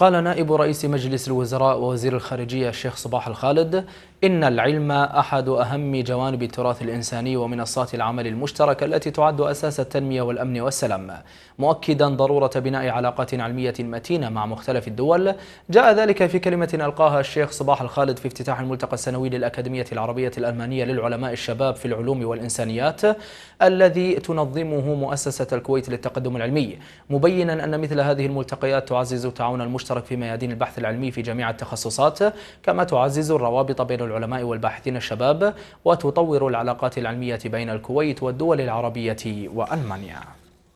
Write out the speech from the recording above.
قال نائب رئيس مجلس الوزراء ووزير الخارجية الشيخ صباح الخالد إن العلم أحد أهم جوانب التراث الإنساني ومنصات العمل المشترك التي تعد أساس التنمية والأمن والسلام مؤكدا ضرورة بناء علاقات علمية متينة مع مختلف الدول جاء ذلك في كلمة ألقاها الشيخ صباح الخالد في افتتاح الملتقى السنوي للأكاديمية العربية الألمانية للعلماء الشباب في العلوم والإنسانيات الذي تنظمه مؤسسة الكويت للتقدم العلمي مبينا أن مثل هذه الملتقيات تعزز التعاون المشترك في ميادين البحث العلمي في جميع التخصصات كما تعزز الروابط بين العلماء والباحثين الشباب وتطور العلاقات العلمية بين الكويت والدول العربية وألمانيا